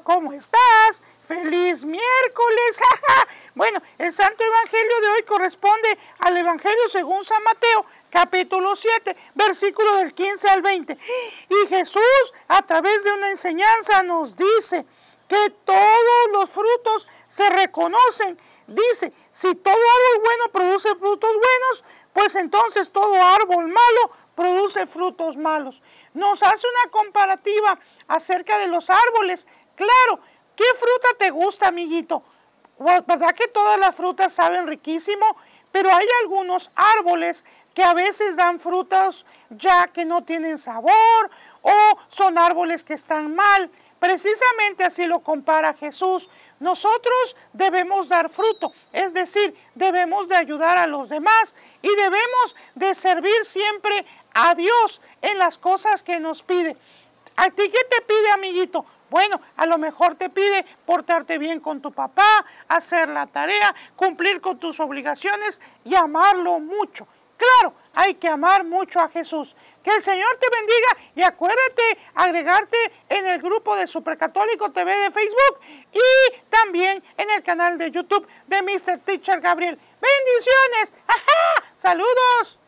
¿cómo estás? Feliz miércoles. bueno, el Santo Evangelio de hoy corresponde al Evangelio según San Mateo, capítulo 7, versículo del 15 al 20. Y Jesús, a través de una enseñanza, nos dice que todos los frutos se reconocen. Dice, si todo árbol bueno produce frutos buenos, pues entonces todo árbol malo produce frutos malos. Nos hace una comparativa acerca de los árboles Claro, ¿qué fruta te gusta, amiguito? ¿Verdad que todas las frutas saben riquísimo? Pero hay algunos árboles que a veces dan frutas ya que no tienen sabor o son árboles que están mal. Precisamente así lo compara Jesús. Nosotros debemos dar fruto, es decir, debemos de ayudar a los demás y debemos de servir siempre a Dios en las cosas que nos pide. ¿A ti qué te pide, amiguito? Bueno, a lo mejor te pide portarte bien con tu papá, hacer la tarea, cumplir con tus obligaciones y amarlo mucho. Claro, hay que amar mucho a Jesús. Que el Señor te bendiga y acuérdate agregarte en el grupo de Supercatólico TV de Facebook y también en el canal de YouTube de Mr. Teacher Gabriel. Bendiciones. ¡Ajá! Saludos.